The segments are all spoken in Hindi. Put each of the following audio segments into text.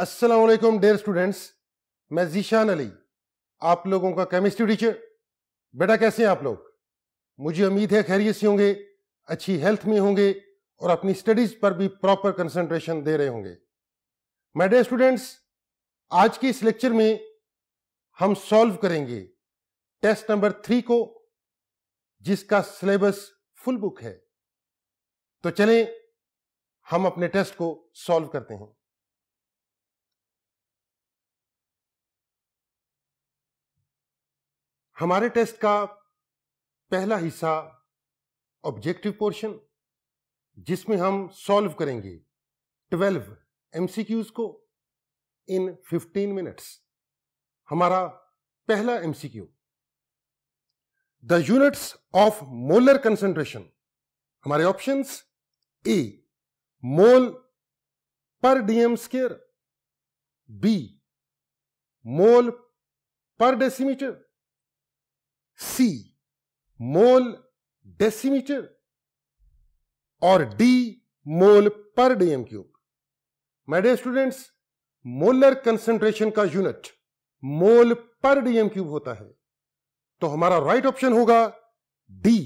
असलकुम डेयर स्टूडेंट्स मैं जीशान अली आप लोगों का केमिस्ट्री टीचर बेटा कैसे हैं आप लोग मुझे उम्मीद है खैरियत से होंगे अच्छी हेल्थ में होंगे और अपनी स्टडीज़ पर भी प्रॉपर कंसंट्रेशन दे रहे होंगे मैं डेयर स्टूडेंट्स आज के इस लेक्चर में हम सॉल्व करेंगे टेस्ट नंबर थ्री को जिसका सिलेबस फुल बुक है तो चलें हम अपने टेस्ट को सॉल्व करते हैं हमारे टेस्ट का पहला हिस्सा ऑब्जेक्टिव पोर्शन जिसमें हम सॉल्व करेंगे 12 एमसीक्यूज को इन 15 मिनट्स हमारा पहला MCQ the units of molar concentration हमारे options A mole per DM square B mole per decimeter C mole decimeter और D mole per DM cube my dear students molar concentration का unit mole per DM cube होता है तो हमारा राइट right ऑप्शन होगा D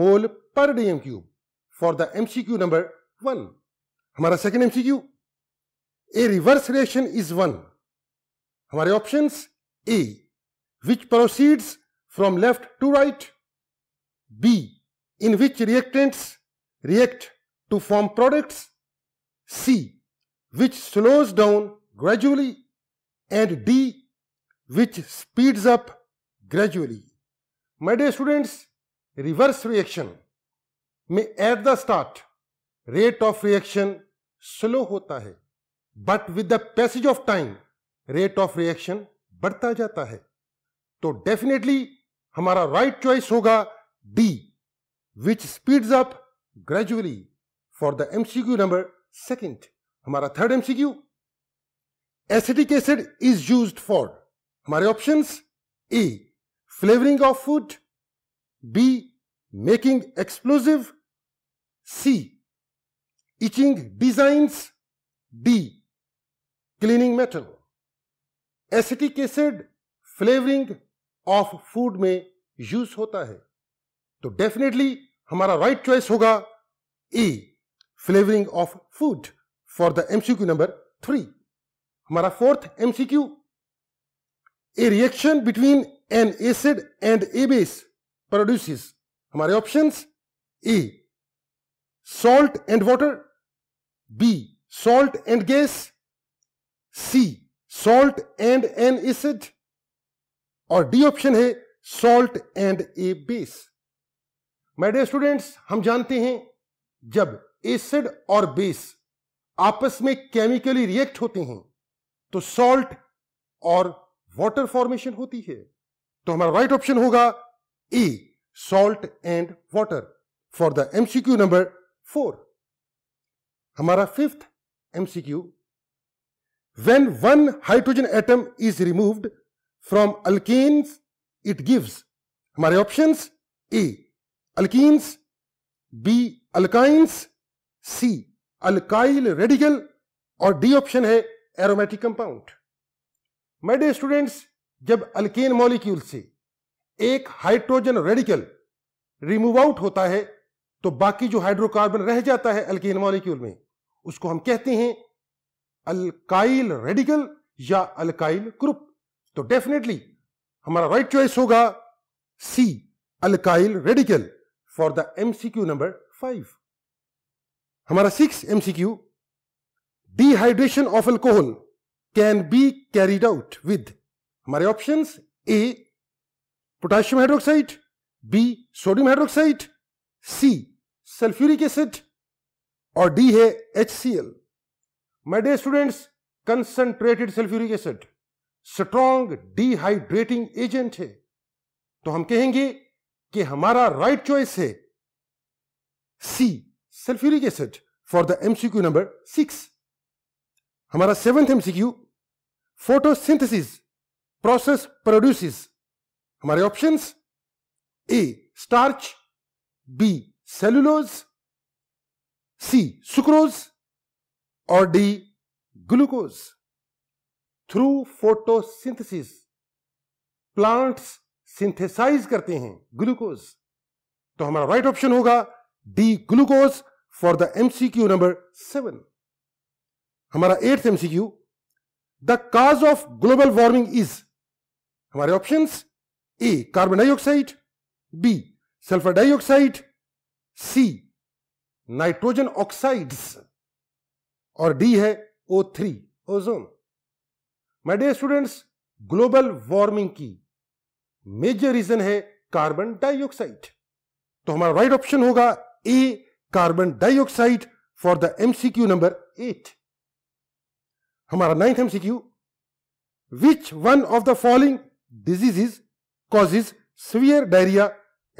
mole per DM cube for the MCQ number one हमारा second MCQ a reverse reaction is one हमारे options A which proceeds from left to right. B. In which reactants react to form products. C. Which slows down gradually. And D. Which speeds up gradually. My dear students, reverse reaction may at the start rate of reaction slow hota hai. but with the passage of time rate of reaction बढ़ता जाता है तो definitely हमारा राइट चॉइस होगा D which speeds up gradually for the MCQ number second हमारा third MCQ acetic acid is used for हमारे options A flavoring of food, B. making explosive, C. etching designs, D. cleaning metal. Acetic acid, flavoring, of food में यूज होता है तो डेफिनेटली हमारा राइट right चॉइस होगा E flavoring of food for the MCQ number three हमारा fourth MCQ a reaction between an acid and a base produces हमारे options A salt and water B salt and gas C salt and an acid और डी ऑप्शन है salt and a base my dear students हम जानते हैं जब एसिड और बेस आपस में केमिकली रिएक्ट होते हैं तो सॉल्ट और वाटर फॉर्मेशन होती है तो हमारा राइट ऑप्शन होगा A salt and water for the MCQ number four हमारा fifth MCQ when one hydrogen atom is removed from alkenes it gives हमारे option A alkenes B alkynes C alkyl radical और डी ऑप्शन है एरोमेटिक कंपाउंड मैं स्टूडेंट्स जब अल्केन मॉलिक्यूल से एक हाइड्रोजन रेडिकल रिमूव आउट होता है तो बाकी जो हाइड्रोकार्बन रह जाता है अल्केन मॉलिक्यूल में उसको हम कहते हैं अल्काइल रेडिकल या अल्काइल ग्रुप तो डेफिनेटली हमारा राइट चॉइस होगा C alkyl radical for the MCQ number five हमारा six MCQ dehydration of alcohol can be carried out with हमारे option A potassium hydroxide B sodium hydroxide C sulphuric acid और डी है H C L my dear students concentrated sulphuric acid strong dehydrating agent है तो हम कहेंगे कि हमारा राइट चॉइस है सी sulphuric acid for the MCQ number six हमारा seventh MCQ photosynthesis process produces हमारे options A starch B cellulose C sucrose और D glucose through photosynthesis plants synthesise करते हैं ग्लूकोज तो हमारा राइट ऑप्शन होगा D glucose for the MCQ number seven हमारा eighth MCQ the cause of global warming is हमारे option A carbon dioxide B sulphur dioxide C nitrogen oxides और डी है O three ozone my dear students global warming की मेजर रीजन है कार्बन डाइऑक्साइड तो हमारा राइट ऑप्शन होगा A carbon dioxide for the MCQ number eight हमारा ninth MCQ which one of the following diseases causes severe diarrhoea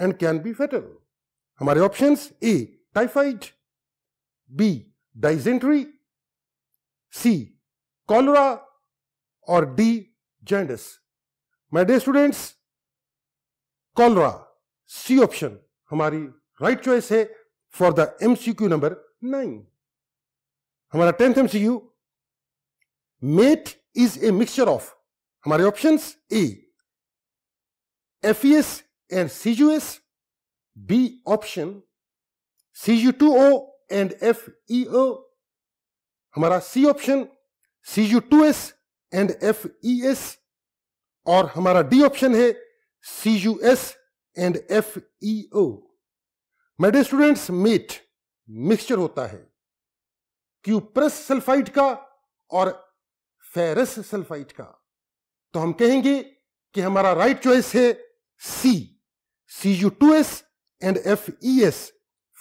and can be fatal हमारे options A typhoid B dysentery C cholera और D jaundice my dear students cholera C option हमारी राइट चॉइस है for the MCQ number nine हमारा tenth MCQ matte is a mixture of हमारे options A F E S and C U S B option C U two O and F E O हमारा C option C U two S and F E S और हमारा डी ऑप्शन है C U S and F E O my dear students matte mixture होता है क्यूप्रस सल्फाइड का और फेरस सल्फाइड का तो हम कहेंगे कि हमारा राइट चॉइस है C C U two S and F E S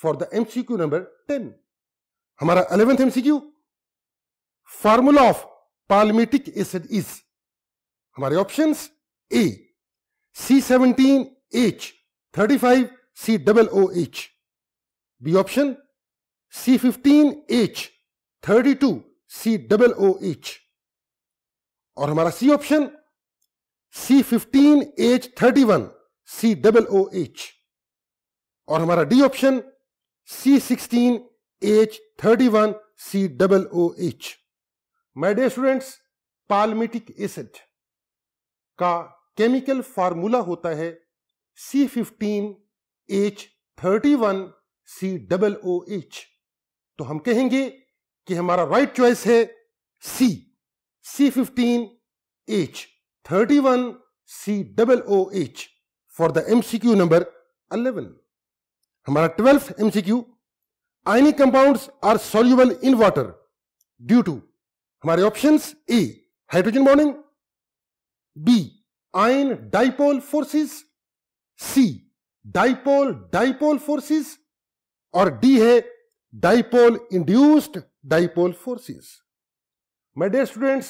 for the MCQ number ten हमारा eleventh MCQ formula of palmitic acid is हमारे option A C seventeen H thirty five C double O H B option C fifteen H thirty two C double O H और हमारा C option C fifteen H thirty one C double O H और हमारा D option C sixteen H thirty one C double O H my students palmitic acid का केमिकल फार्मूला होता है C fifteen H thirty one C double O H तो हम कहेंगे कि हमारा राइट right चॉइस है C C fifteen H thirty one C double O H for the MCQ number eleven हमारा twelfth MCQ ionic compounds are soluble in water due to हमारे option A hydrogen bonding B ion dipole forces C dipole dipole forces और डी है dipole induced dipole forces my dear students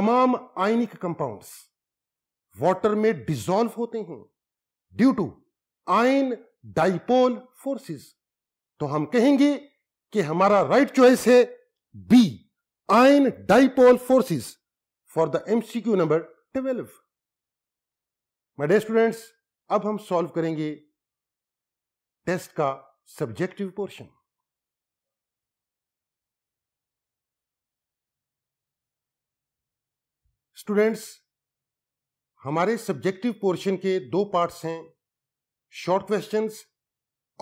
तमाम आयनिक कंपाउंड्स वाटर में डिसॉल्व होते हैं due to ion dipole forces तो हम कहेंगे कि हमारा राइट right चॉइस है B iron dipole forces for the MCQ number 12. My dear students, अब हम सॉल्व करेंगे टेस्ट का सब्जेक्टिव पोर्शन स्टूडेंट्स हमारे सब्जेक्टिव पोर्शन के दो पार्ट्स हैं शॉर्ट क्वेश्चंस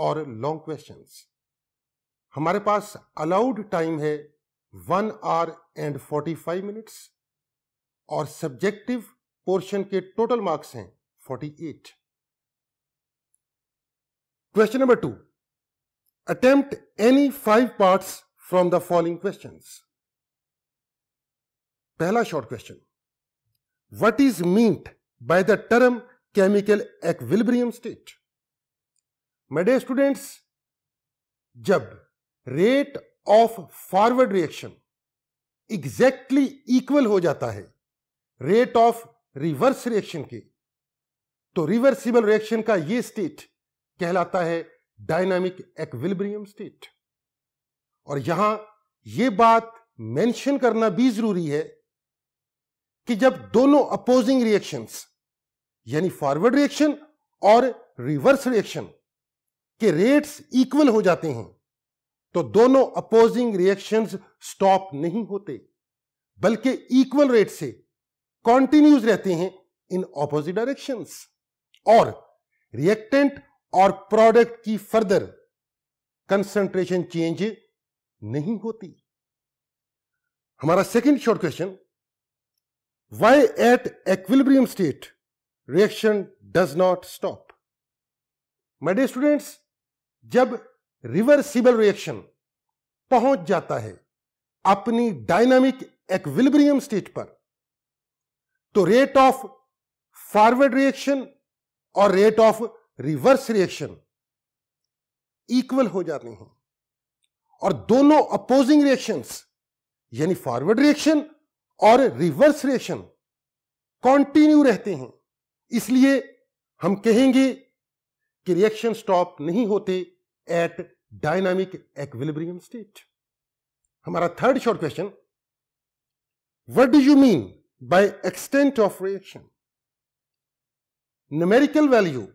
और लॉन्ग क्वेश्चंस हमारे पास अलाउड टाइम है one hour and forty five minutes और सब्जेक्टिव पोर्शन के टोटल मार्क्स हैं forty eight question number two attempt any five parts from the following question पहला short question what is meant by the term chemical equilibrium state my dear students जब rate of forward reaction exactly equal हो जाता है रेट ऑफ रिवर्स रिएक्शन के तो रिवर्सिबल रिएक्शन का यह स्टेट कहलाता है डायनामिक एक्विलिब्रियम स्टेट और यहां यह बात मेंशन करना भी जरूरी है कि जब दोनों अपोजिंग रिएक्शंस यानी फॉरवर्ड रिएक्शन और रिवर्स रिएक्शन के रेट्स इक्वल हो जाते हैं तो दोनों अपोजिंग रिएक्शंस स्टॉप नहीं होते बल्कि इक्वल रेट से कॉन्टिन्यूज रहते हैं इन ऑपोजिट डायरेक्शंस और रिएक्टेंट और प्रोडक्ट की फर्दर कंसंट्रेशन चेंज नहीं होती हमारा second short question why at equilibrium state reaction does not stop my dear students जब रिवर्सिबल रिएक्शन पहुंच जाता है अपनी डायनामिक एक्विलिब्रियम स्टेट पर तो रेट ऑफ फॉरवर्ड रिएक्शन और rate of reverse reaction equal हो जाते हैं और दोनों अपोजिंग रिएक्शंस यानी फॉरवर्ड रिएक्शन और रिवर्स रिएक्शन कंटिन्यू रहते हैं इसलिए हम कहेंगे कि रिएक्शन स्टॉप नहीं होते एट डायनामिक एक्विलिब्रियम स्टेट हमारा third short question what do you mean by extent of reaction numerical value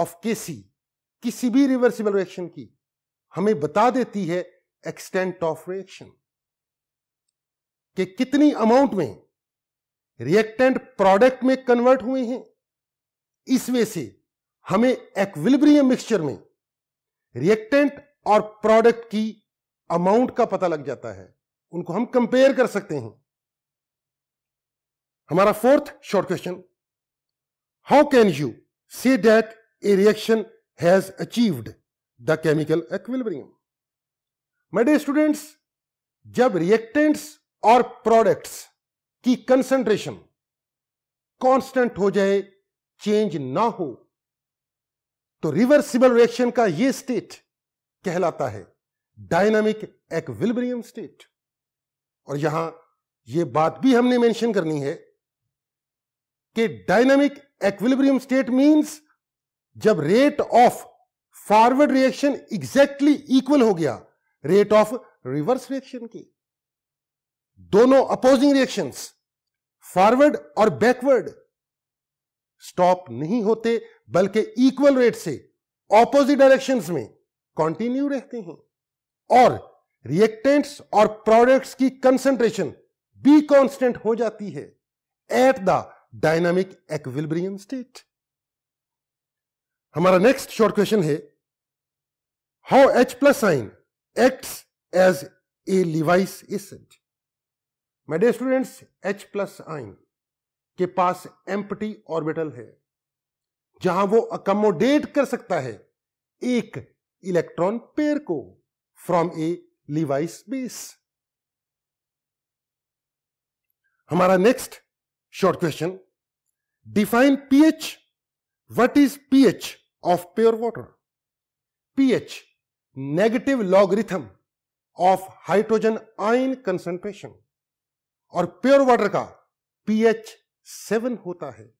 of KC किसी भी रिवर्सिबल रिएक्शन की हमें बता देती है एक्सटेंट ऑफ रिएक्शन कि कितनी अमाउंट में रिएक्टेंट प्रोडक्ट में कन्वर्ट हुए हैं इस वे से हमें एक्विलिब्रियम मिक्सचर में रिएक्टेंट और प्रोडक्ट की अमाउंट का पता लग जाता है उनको हम कंपेयर कर सकते हैं हमारा fourth short question how can you say that a reaction has achieved the chemical equilibrium my dear students जब रिएक्टेंट्स और प्रोडक्ट्स की कंसंट्रेशन कांस्टेंट हो जाए चेंज ना हो तो रिवर्सिबल रिएक्शन का यह स्टेट कहलाता है डायनामिक एक्विलिब्रियम स्टेट और यहां यह बात भी हमने मेंशन करनी है कि डायनामिक एक्विलिब्रियम स्टेट मींस जब rate of forward reaction exactly equal हो गया रेट ऑफ रिवर्स रिएक्शन की दोनों अपोजिंग रिएक्शंस फॉरवर्ड और बैकवर्ड स्टॉप नहीं होते बल्कि इक्वल रेट से ऑपोजिट डायरेक्शन में कंटिन्यू रहते हैं और रिएक्टेंट्स और प्रोडक्ट्स की कंसंट्रेशन भी कांस्टेंट हो जाती है at the dynamic equilibrium state हमारा नेक्स्ट शॉर्ट क्वेश्चन है how H plus ion acts as a Lewis acid my students H plus ion के पास एम्पटी ऑर्बिटल है जहां वो अकोमोडेट कर सकता है एक इलेक्ट्रॉन पेयर को फ्रॉम ए लिवाइस बेस हमारा next short question define pH what is pH of pure water pH negative logarithm of hydrogen ion concentration और प्योर वाटर का पीएच सेवन होता है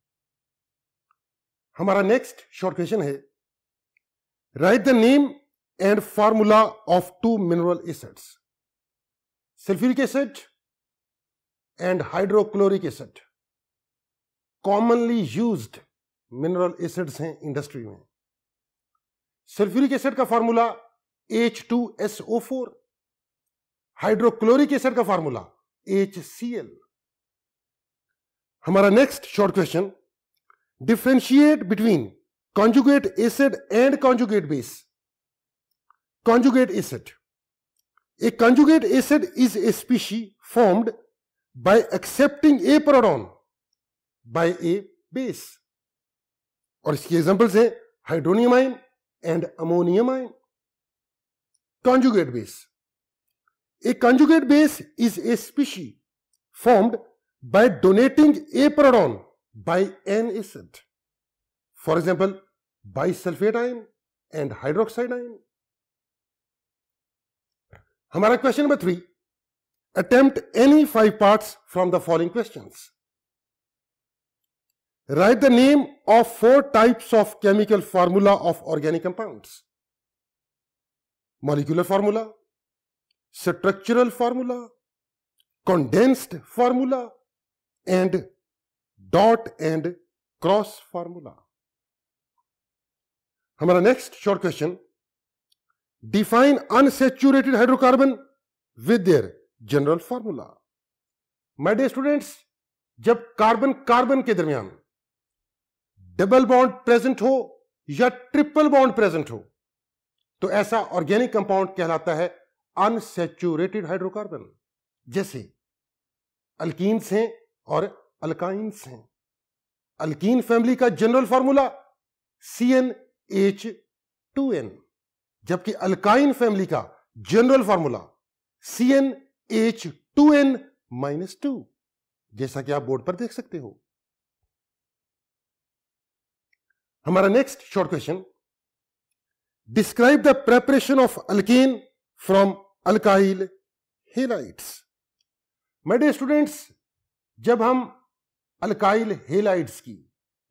हमारा नेक्स्ट शॉर्ट क्वेश्चन है write the name and formula of two mineral acids sulphuric acid and hydrochloric acid commonly used mineral acids हैं इंडस्ट्री में सल्फ्यूरिक एसिड का formula H to S O four hydrochloric acid का फार्मूला एच सी एल हमारा next short question differentiate between conjugate acid and conjugate base. Conjugate acid. A conjugate acid is a species formed by accepting a proton by a base. और इसकी एग्जांपल्स है hydronium ion and ammonium ion conjugate base. A conjugate base is a species formed by donating a proton by an acid. For example, bisulfate ion and hydroxide ion. हमारा question number three: Attempt any five parts from the following questions. write the name of four types of chemical formula of organic compounds molecular formula structural formula condensed formula and dot and cross formula हमारा next short question define unsaturated hydrocarbon with their general formula my dear students जब कार्बन कार्बन के दरमियान डबल बॉन्ड प्रेजेंट हो या ट्रिपल बॉन्ड प्रेजेंट हो तो ऐसा ऑर्गेनिक कंपाउंड कहलाता है अनसेचुरेटेड हाइड्रोकार्बन जैसे अल्कीन्स हैं और अल्काइंस हैं अल्कीन फैमिली का general formula C N H two N जबकि अल्काइन फैमिली का general formula C N H two N minus two जैसा कि आप बोर्ड पर देख सकते हो हमारा next short question describe the preparation of alkene from alkyl halides my students जब हम अल्काइल हेलाइड्स की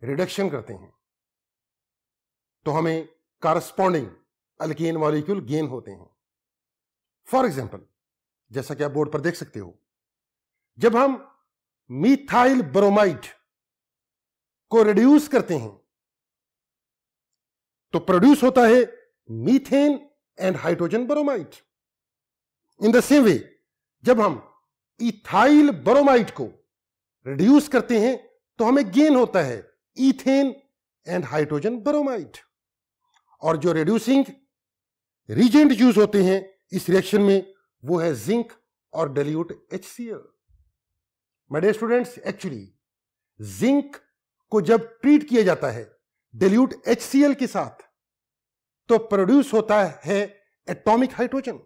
रिडक्शन करते हैं तो हमें कारस्पॉन्डिंग अल्केन मॉलिक्यूल गेन होते हैं फॉर एग्जाम्पल जैसा कि आप बोर्ड पर देख सकते हो जब हम मिथाइल ब्रोमाइड को रिड्यूस करते हैं तो प्रोड्यूस होता है methane and hydrogen bromide in the same way जब हम इथाइल ब्रोमाइड को रिड्यूस करते हैं तो हमें गेन होता है इथेन एंड हाइड्रोजन ब्रोमाइड और जो रिड्यूसिंग रीजेंट यूज होते हैं इस रिएक्शन में वो है जिंक और dilute H C L my dear students actually zinc को जब ट्रीट किया जाता है डेल्यूट एच सी एल के साथ तो प्रोड्यूस होता है एटॉमिक हाइड्रोजन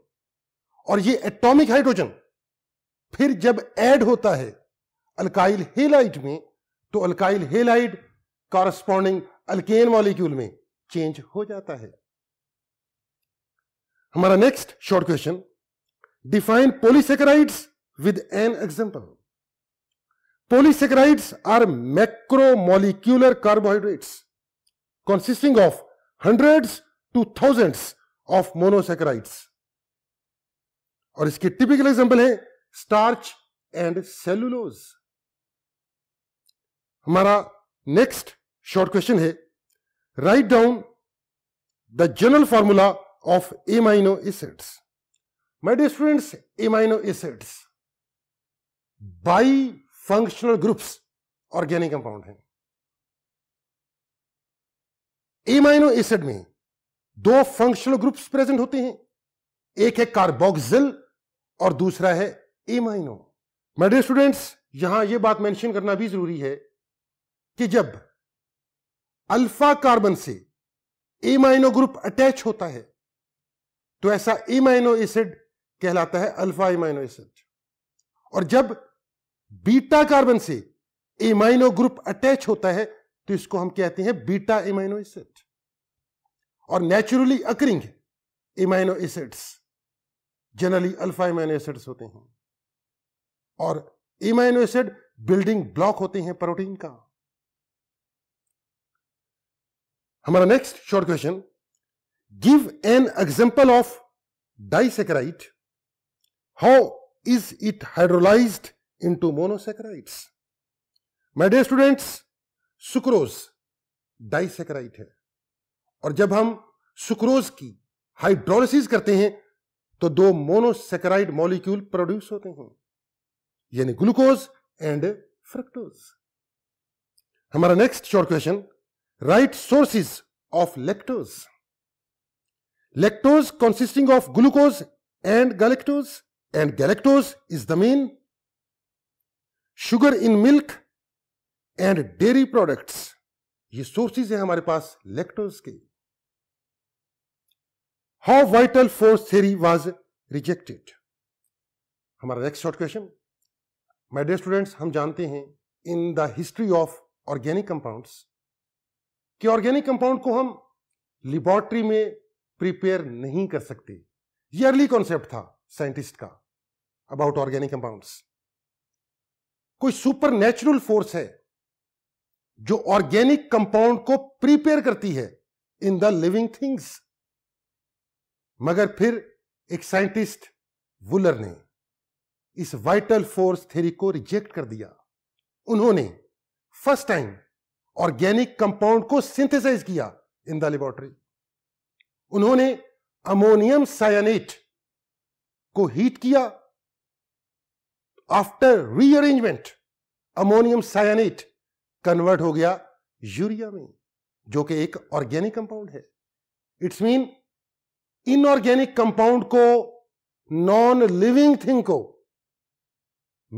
और ये एटॉमिक हाइड्रोजन फिर जब ऐड होता है अल्काइल हेलाइट में तो alkyl halide corresponding alkane molecule में चेंज हो जाता है हमारा next short question define polysaccharides with an example polysaccharides are macromolecular carbohydrates consisting of hundred to thousands of monosaccharides और इसके टिपिकल एग्जाम्पल है स्टार्च एंड सेलुलोज़ हमारा नेक्स्ट शॉर्ट क्वेश्चन है write down the general formula of amino acids my dear students amino acids bifunctional groups organic compound है एमाइनो एसिड में दो फंक्शनल ग्रुप्स प्रेजेंट होते हैं एक है कार्बोक्सिल और दूसरा है एमाइनो माय डियर स्टूडेंट्स यहां यह बात मेंशन करना भी जरूरी है कि जब अल्फा कार्बन से एमाइनो ग्रुप अटैच होता है तो ऐसा एमाइनो एसिड कहलाता है अल्फा एमाइनो एसिड और जब बीटा कार्बन से एमाइनो ग्रुप अटैच होता है तो इसको हम कहते हैं बीटा एमाइनो एसिड और naturally occurring amino acids generally alpha amino acids होते हैं और एमाइनो एसिड बिल्डिंग ब्लॉक होते हैं प्रोटीन का हमारा next short question give an example of disaccharide how is it into monosaccharides my dear students sucrose disaccharide है और जब हम सुक्रोज की हाइड्रोलिस करते हैं तो दो मोनोसेक्राइड मॉलिक्यूल प्रोड्यूस होते हैं यानी ग्लूकोज एंड फ्रक्टोज हमारा next short question right sources of lactose. Lactose consisting of glucose and galactose and galactose is the main. Sugar in milk and dairy products ये सोर्सेज हैं हमारे पास लेक्टोज के how vital force theory was rejected हमारा next short question my dear students हम जानते हैं in the history of organic compounds कि ऑर्गेनिक कंपाउंड को हम लेबोरेटरी में प्रिपेयर नहीं कर सकते ये अर्ली कॉन्सेप्ट था साइंटिस्ट का अबाउट ऑर्गेनिक कंपाउंड्स कोई सुपर नेचुरल फोर्स है जो ऑर्गेनिक कंपाउंड को प्रिपेयर करती है इन द लिविंग थिंग्स मगर फिर एक साइंटिस्ट वुलर ने इस वाइटल फोर्स थ्योरी को रिजेक्ट कर दिया उन्होंने फर्स्ट टाइम ऑर्गेनिक कंपाउंड को सिंथेसाइज किया इन द लेबोरेटरी उन्होंने अमोनियम साइनेट को हीट किया after rearrangement ammonium cyanate convert हो गया यूरिया में जो कि एक ऑर्गेनिक कंपाउंड है इट्स मीन इनऑर्गेनिक कंपाउंड को नॉन लिविंग थिंग को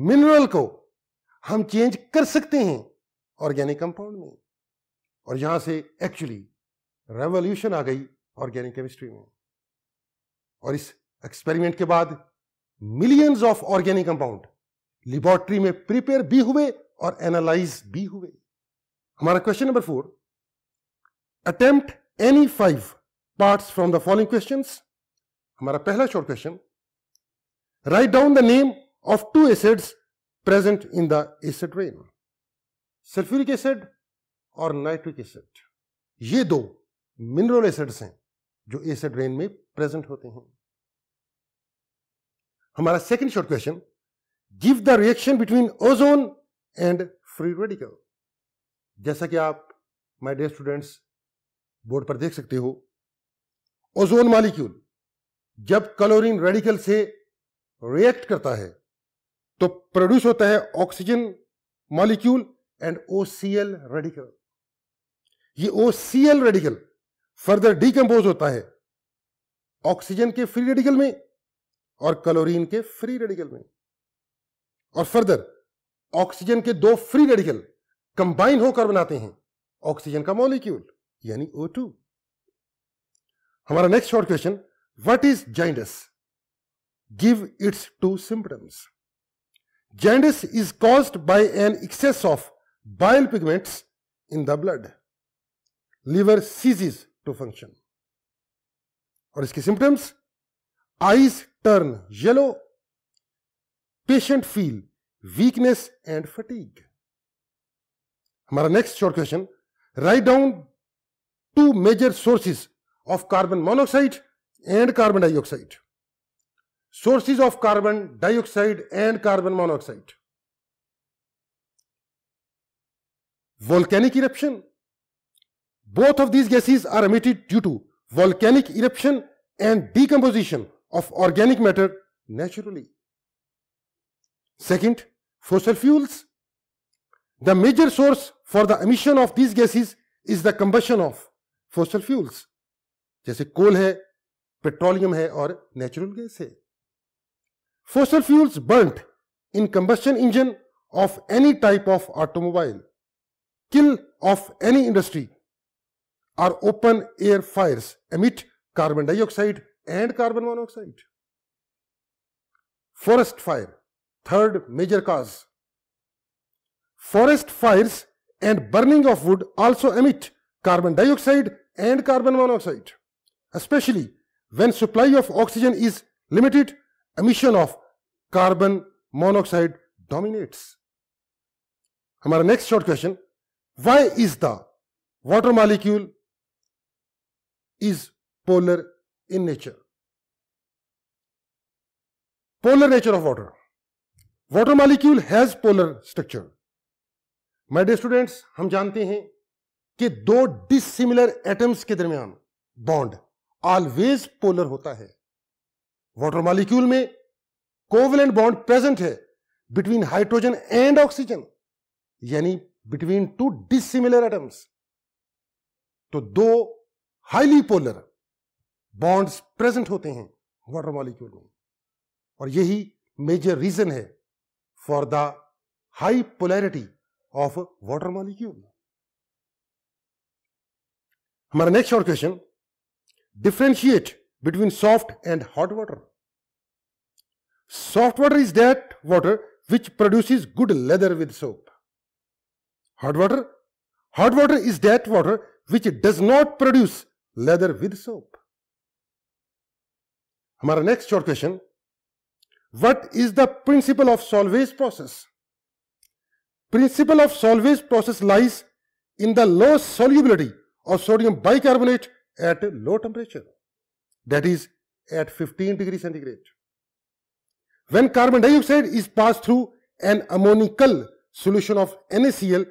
मिनरल को हम चेंज कर सकते हैं ऑर्गेनिक कंपाउंड में और यहाँ से एक्चुअली रेवोल्यूशन आ गई ऑर्गेनिक केमिस्ट्री में और इस एक्सपेरिमेंट के बाद millions of organic compound laboratory में प्रिपेयर भी हुए और एनालाइज भी हुए हमारा question number four attempt any five parts from the following question हमारा पहला short question write down the name of two acids present in the acid rain sulphuric acid और नाइट्रिक एसिड ये दो मिनरल एसिड्स हैं जो एसिड रेन में प्रेजेंट होते हैं हमारा second short question give the reaction between ozone and free radical जैसा कि आप माय डियर स्टूडेंट्स बोर्ड पर देख सकते हो ओजोन मॉलिक्यूल जब क्लोरीन रेडिकल से रिएक्ट करता है तो प्रोड्यूस होता है oxygen molecule and O C L radical ये O L radical further decompose होता है ऑक्सीजन के फ्री रेडिकल में और क्लोरीन के फ्री रेडिकल में और फर्दर ऑक्सीजन के दो फ्री रेडिकल कंबाइन होकर बनाते हैं ऑक्सीजन का मॉलिक्यूल यानी ओ टू हमारा next short question what is jaundice give its two symptoms jaundice is caused by an excess of bile pigments in the blood. Liver ceases to function. और इसके symptoms, eyes turn yellow. Patient feel weakness and fatigue. हमारा next short question, write down two major sources of carbon monoxide and carbon dioxide. Sources of carbon dioxide and carbon monoxide. volcanic eruption. Both of these gases are emitted due to volcanic eruption and decomposition of organic matter naturally. Second, fossil fuels. The major source for the emission of these gases is the combustion of fossil fuels. Jaise coal hai, petroleum hai aur natural gas hai. fossil fuels burnt in combustion engine of any type of automobile kill of any industry are open air fires emit carbon dioxide and carbon monoxide. Forest fire, third major cause. Forest fires and burning of wood also emit carbon dioxide and carbon monoxide. Especially when supply of oxygen is limited, emission of carbon monoxide dominates. Our next short question Why is the water molecule is polar in nature? Polar nature of water. Water molecule has polar structure. My dear students, hum jante hain ki do dissimilar atoms ke darmiyan bond always polar hota hai water molecule mein covalent bond present hai between hydrogen and oxygen यानी बिटवीन टू डिसिमिलर एटम्स तो दो हाईली पोलर बॉन्ड्स प्रेजेंट होते हैं वाटर मॉलिक्यूल में और यही मेजर रीजन है for the high polarity of water molecule हमारा नेक्स्ट और question differentiate between soft and hard water soft water is that water which produce good lather with soap Hard water? Hard water is that water which does not produce leather with soap. Our next short question. What is the principle of Solvay's process? Principle of Solvay's process lies in the low solubility of sodium bicarbonate at low temperature, that is at 15 degree centigrade. When carbon dioxide is passed through an ammonical solution of NaCl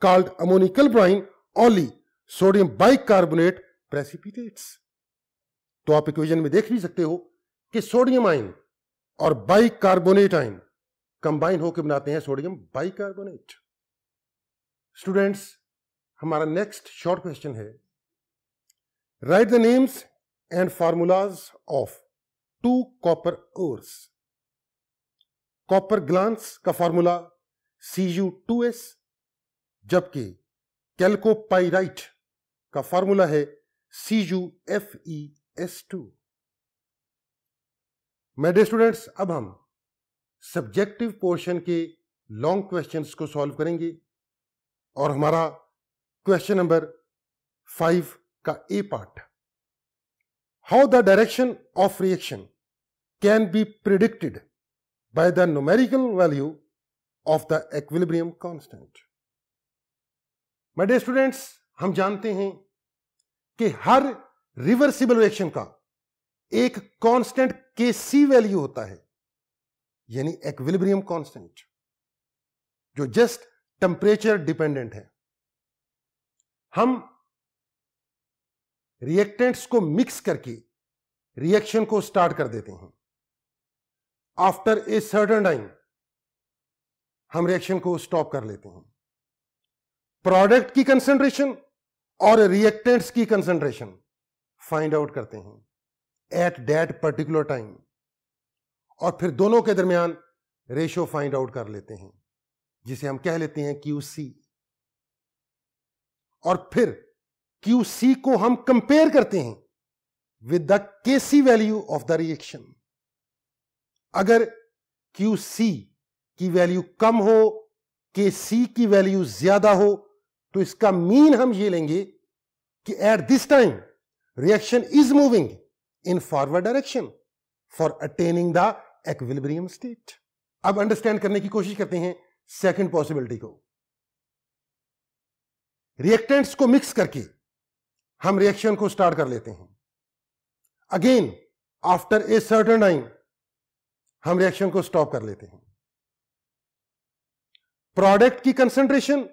called ammonical brine only sodium bicarbonate precipitates तो आप इक्वेशन में देख भी सकते हो कि सोडियम आइन और बाइकार्बोनेट आइन कंबाइन होकर बनाते हैं सोडियम बाइकार्बोनेट स्टूडेंट्स हमारा नेक्स्ट शॉर्ट क्वेश्चन है write the names and formulas of two copper ores copper glance का formula C U two S जबकि कैल्कोपाइराइट का फॉर्मूला है C U F E S two my dear students अब हम सब्जेक्टिव पोर्शन के लॉन्ग क्वेश्चंस को सॉल्व करेंगे और हमारा क्वेश्चन नंबर फाइव का A part how the direction of reaction can be predicted by the numerical value of the equilibrium constant my dear students हम जानते हैं कि हर रिवर्सिबल रिएक्शन का एक कांस्टेंट के सी वैल्यू होता है यानी एक्विलिब्रियम कांस्टेंट जो जस्ट टेम्परेचर डिपेंडेंट है हम रिएक्टेंट्स को मिक्स करके रिएक्शन को स्टार्ट कर देते हैं आफ्टर ए सर्टन टाइम हम रिएक्शन को स्टॉप कर लेते हैं प्रोडक्ट की कंसेंट्रेशन और रिएक्टेंट्स की कंसेंट्रेशन फाइंड आउट करते हैं एट दैट पर्टिकुलर टाइम और फिर दोनों के दरमियान रेशो फाइंड आउट कर लेते हैं जिसे हम कह लेते हैं क्यू सी और फिर क्यू सी को हम कंपेयर करते हैं with the K C value of the reaction अगर क्यू सी की वैल्यू कम हो के सी की वैल्यू ज्यादा हो तो इसका मीन हम ये लेंगे कि at this time reaction is moving in forward direction for attaining the equilibrium state अब अंडरस्टैंड करने की कोशिश करते हैं सेकंड पॉसिबिलिटी को रिएक्टेंट्स को मिक्स करके हम रिएक्शन को स्टार्ट कर लेते हैं again after a certain time हम रिएक्शन को स्टॉप कर लेते हैं प्रोडक्ट की कंसंट्रेशन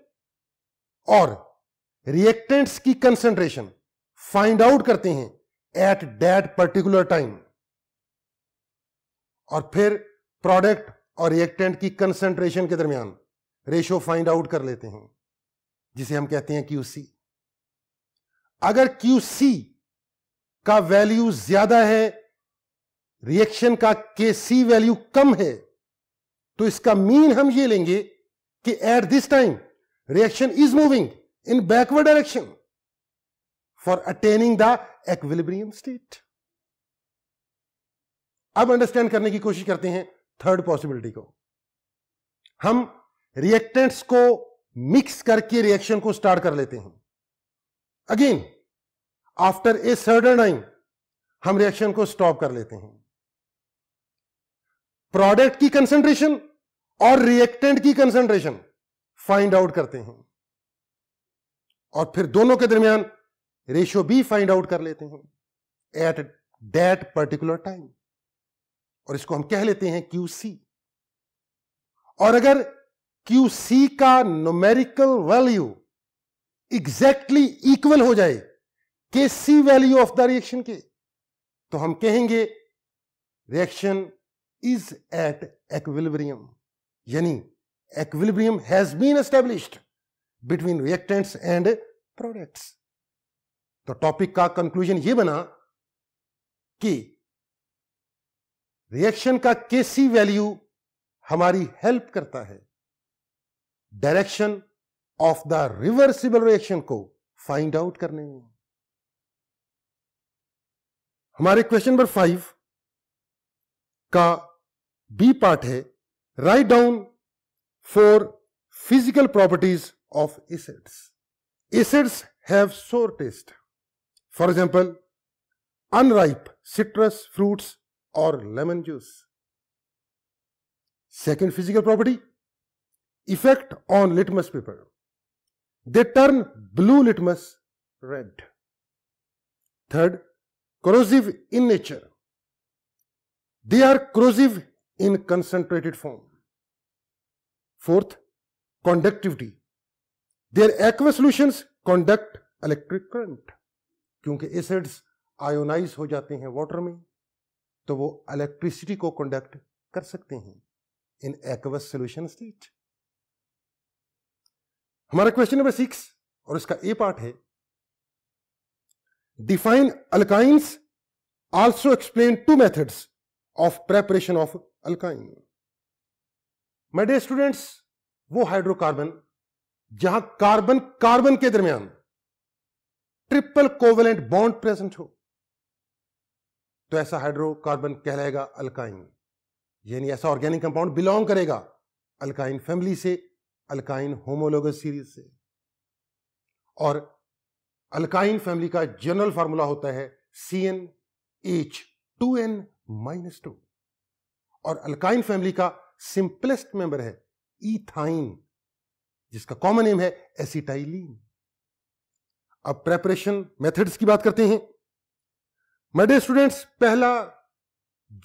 और रिएक्टेंट्स की कंसेंट्रेशन फाइंड आउट करते हैं एट डैट पर्टिकुलर टाइम और फिर प्रोडक्ट और रिएक्टेंट की कंसेंट्रेशन के दरमियान रेशो फाइंड आउट कर लेते हैं जिसे हम कहते हैं क्यूसी अगर क्यूसी का वैल्यू ज्यादा है रिएक्शन का के सी वैल्यू कम है तो इसका मीन हम ये लेंगे कि at this time reaction is moving in backward direction for attaining the equilibrium state. अब अंडरस्टैंड करने की कोशिश करते हैं थर्ड पॉसिबिलिटी को हम रिएक्टेंट्स को मिक्स करके रिएक्शन को स्टार्ट कर लेते हैं again after a certain time हम रिएक्शन को स्टॉप कर लेते हैं प्रोडक्ट की कंसंट्रेशन और रिएक्टेंट की कंसंट्रेशन फाइंड आउट करते हैं और फिर दोनों के दरमियान रेशियो भी फाइंड आउट कर लेते हैं एट दैट पर्टिकुलर टाइम और इसको हम कह लेते हैं क्यू सी और अगर क्यू सी का नोमेरिकल वैल्यू एग्जैक्टली इक्वल हो जाए K C value of the reaction के तो हम कहेंगे रिएक्शन इज एट एक्विलिब्रियम यानी equilibrium has been established between reactants and products. तो टॉपिक का कंक्लूजन ये बना कि रिएक्शन का केसी वैल्यू हमारी हेल्प करता है direction of the reversible reaction को फाइंड आउट करने में हमारे क्वेश्चन नंबर फाइव का बी पार्ट है write down for physical properties of acids. Acids have sour taste. For example, unripe citrus fruits or lemon juice. Second physical property, effect on litmus paper. They turn blue litmus red. Third, corrosive in nature. They are corrosive in concentrated form. Fourth, conductivity. Their aqueous solutions conduct electric current. क्योंकि एसिड्स आयोनाइज हो जाते हैं वाटर में तो वो इलेक्ट्रिसिटी को कंडक्ट कर सकते हैं इन एक्वस सोल्यूशन स्टेट हमारा क्वेश्चन नंबर सिक्स और इसका ए पार्ट है define alkynes also explain two methods of preparation of alkyne my dear students वो हाइड्रोकार्बन जहां कार्बन कार्बन के दरमियान ट्रिपल कोवेलेंट बॉन्ड प्रेजेंट हो तो ऐसा हाइड्रोकार्बन कहलाएगा अल्काइन यानी ऐसा ऑर्गेनिक कंपाउंड बिलोंग करेगा अल्काइन फैमिली से अल्काइन होमोलोगस सीरीज से और अल्काइन फैमिली का जनरल फार्मूला होता है C N H two N minus two और अल्काइन फैमिली का सिंपलेस्ट मेंबर है ईथाइन जिसका कॉमन नेम है एसिटाइलीन अब प्रेपरेशन मेथड्स की बात करते हैं मेडे स्टूडेंट्स पहला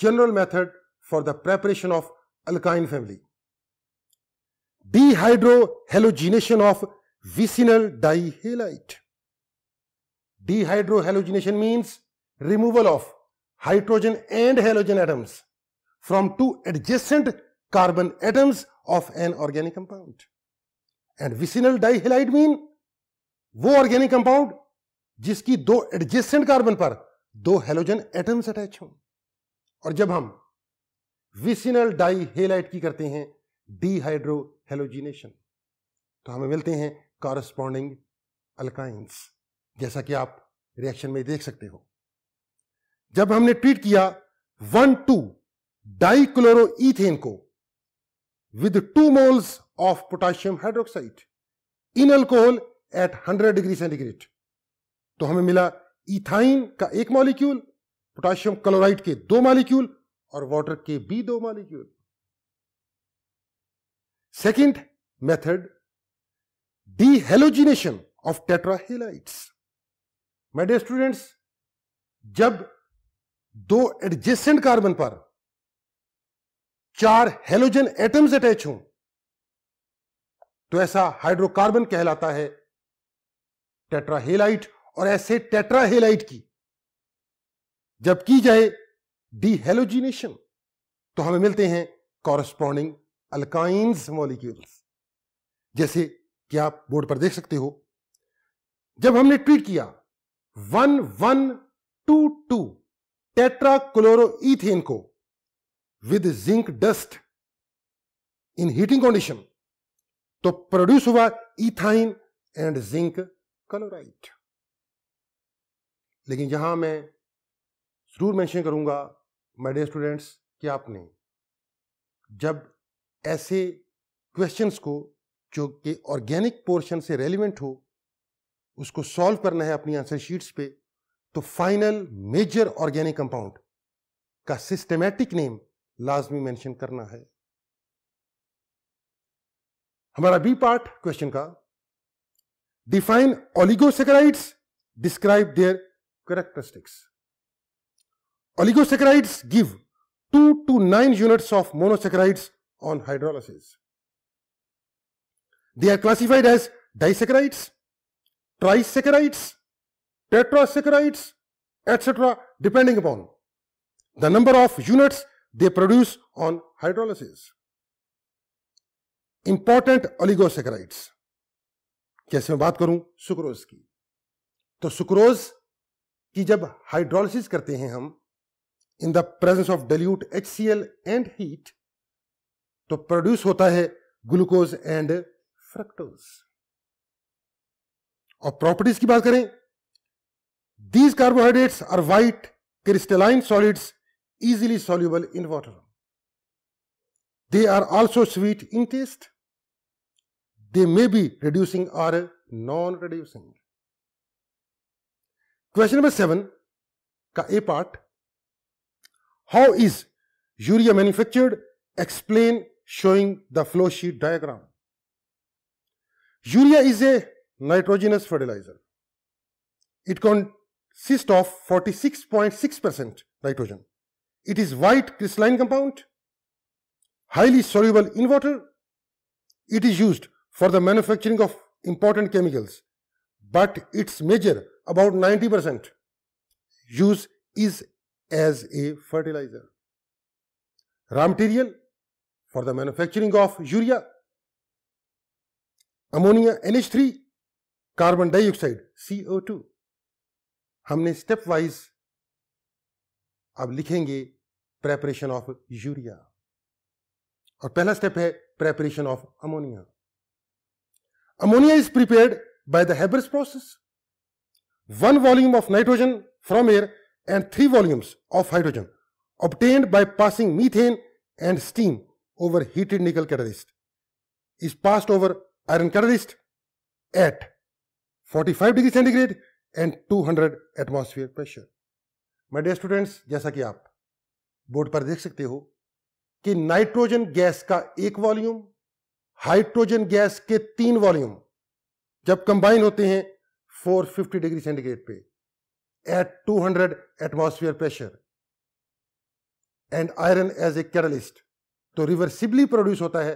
general method for the preparation of alkyne family dehydrohalogenation of vicinal dihalide dehydrohalogenation means removal of hydrogen and halogen atoms from two adjacent carbon atoms of an organic compound. And vicinal dihalide mean वो ऑर्गेनिक कंपाउंड जिसकी दो एडजेसेंट कार्बन पर दो हेलोजन एटम्स अटैच हों और जब हम विसिनल डाई हेलाइट की करते हैं डीहाइड्रो हेलोजिनेशन तो हमें मिलते हैं कॉरस्पॉन्डिंग अल्काइंस जैसा कि आप रिएक्शन में देख सकते हो जब हमने ट्रीट किया वन टू डाइक्लोरो ईथेन को with 2 moles of potassium hydroxide in alcohol at 100 degree centigrade. तो हमें मिला इथाइन का एक मॉलिक्यूल पोटाशियम क्लोराइड के दो मॉलिक्यूल और वाटर के भी दो molecule second method dehalogenation of tetrahalides my dear students जब दो एडजेसेंट कार्बन पर चार हेलोजन एटम्स अटैच हों तो ऐसा हाइड्रोकार्बन कहलाता है टेट्राहेलाइट और ऐसे टेट्राहेलाइट की जब की जाए डीहेलोजिनेशन तो हमें मिलते हैं कॉरस्पॉन्डिंग अल्काइंस मॉलिक्यूल्स जैसे कि आप बोर्ड पर देख सकते हो जब हमने ट्रीट किया one one two two tetra chloro को with zinc dust in heating condition तो प्रोड्यूस हुआ इथाइन एंड जिंक कलोराइट लेकिन यहां मैं जरूर मेंशन करूंगा माय स्टूडेंट्स कि आपने जब ऐसे क्वेश्चंस को जो कि ऑर्गेनिक पोर्शन से रेलिवेंट हो उसको सॉल्व करना है अपनी आंसर शीट्स पे तो फाइनल मेजर ऑर्गेनिक कंपाउंड का सिस्टमेटिक नेम लाजमी मेंशन करना है हमारा बी पार्ट क्वेश्चन का define oligosaccharides describe their characteristics oligosaccharides give two to nine units of monosaccharides on hydrolysis they are classified as disaccharides trisaccharides tetrasaccharides etcetera depending upon the number of units they produce on hydrolysis. Important oligosaccharides कैसे मैं बात करूं सुक्रोज की तो सुक्रोज की जब हाइड्रोलिसिस करते हैं हम in the presence of dilute H C L and heat तो प्रोड्यूस होता है ग्लूकोज एंड फ्रक्टोज और प्रॉपर्टीज की बात करें these carbohydrates are white crystalline solids easily soluble in water. They are also sweet in taste. They may be reducing or non-reducing. Question number 7 ka a part. How is urea manufactured? Explain showing the flow sheet diagram. Urea is a nitrogenous fertilizer. It consists of 46.6% nitrogen it is white crystalline compound, highly soluble in water. It is used for the manufacturing of important chemicals, but its major, about 90% use is as a fertilizer. Raw material for the manufacturing of urea, ammonia NH3, carbon dioxide CO2. हमने स्टेप वाइज अब लिखेंगे प्रेपरेशन ऑफ यूरिया और पहला स्टेप है preparation of ammonia ammonia is prepared by the Haber's process one volume of nitrogen from air and three volumes of hydrogen obtained by passing methane and steam over heated nickel catalyst is passed over iron catalyst at 45 degree centigrade and 200 atmosphere pressure my dear students जैसा कि आप बोर्ड पर देख सकते हो कि नाइट्रोजन गैस का एक वॉल्यूम हाइड्रोजन गैस के तीन वॉल्यूम जब कंबाइन होते हैं 450 डिग्री सेंटीग्रेड पे at 200 atmosphere pressure and iron as a catalyst तो रिवर्सिबली प्रोड्यूस होता है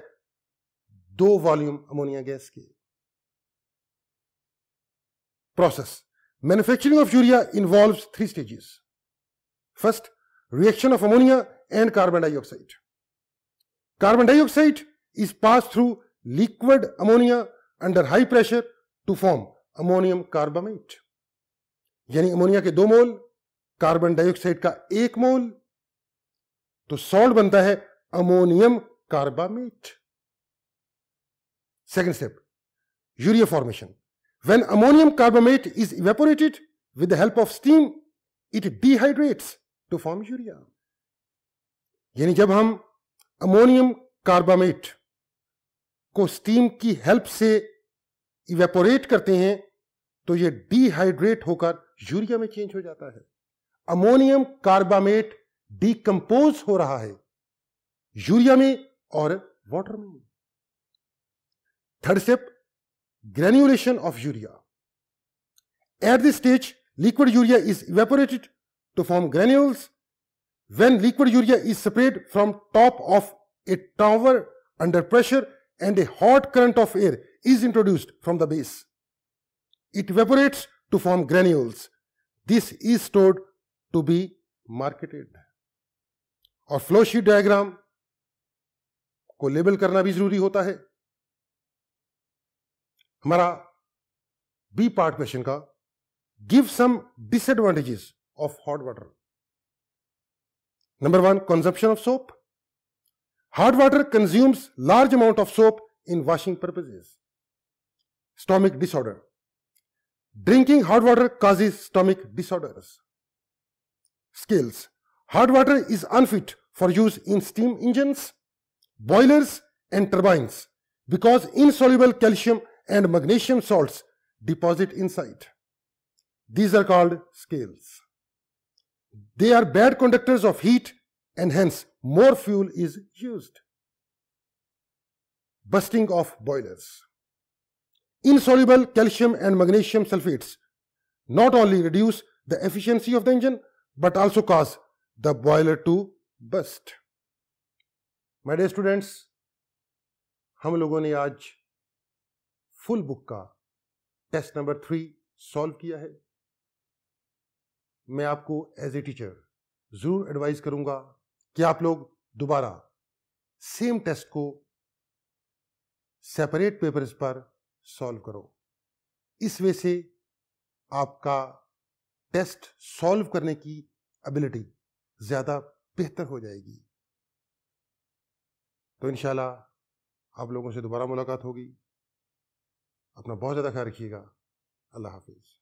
दो वॉल्यूम अमोनिया गैस के process manufacturing of urea involve three stages first reaction of ammonia and carbon dioxide. Carbon dioxide is passed through liquid ammonia under high pressure to form ammonium carbamate. यानी अमोनिया के दो मोल कार्बन डाइऑक्साइड का एक मोल तो सॉल्ट बनता है ammonium carbamate second step urea formation. When ammonium carbamate is evaporated with the help of steam, it dehydrates to form urea यानी जब हम अमोनियम कार्बामेट को स्टीम की हेल्प से इवेपोरेट करते हैं तो ये डिहाइड्रेट होकर यूरिया में चेंज हो जाता है अमोनियम कार्बामेट डीकंपोज हो रहा है यूरिया में और वाटर में third step granulation of urea at this stage liquid urea is evaporated to form granules. When liquid urea is sprayed from top of a tower under pressure and a hot current of air is introduced from the base. It evaporates to form granules. This is stored to be marketed. or flow sheet diagram को लेबल करना भी जरूरी होता है हमारा बी पार्ट क्वेश्चन का give some disadvantages of hot water. Number 1 consumption of soap. Hard water consumes large amount of soap in washing purposes. Stomach disorder. Drinking hot water causes stomach disorders. Scales. Hard water is unfit for use in steam engines, boilers and turbines because insoluble calcium and magnesium salts deposit inside. These are called scales. They are bad conductors of heat and hence more fuel is used. Busting of boilers. Insoluble calcium and magnesium sulfates not only reduce the efficiency of the engine but also cause the boiler to burst. My dear students, हम लोगों ने आज फुल बुक का टेस्ट नंबर थ्री सॉल्व किया है मैं आपको एज ए टीचर ज़रूर एडवाइज करूंगा कि आप लोग दोबारा सेम टेस्ट को सेपरेट पेपर्स पर सॉल्व करो इस वे से आपका टेस्ट सॉल्व करने की एबिलिटी ज़्यादा बेहतर हो जाएगी तो इन आप लोगों से दोबारा मुलाकात होगी अपना बहुत ज़्यादा ख्याल रखिएगा अल्लाह हाफिज़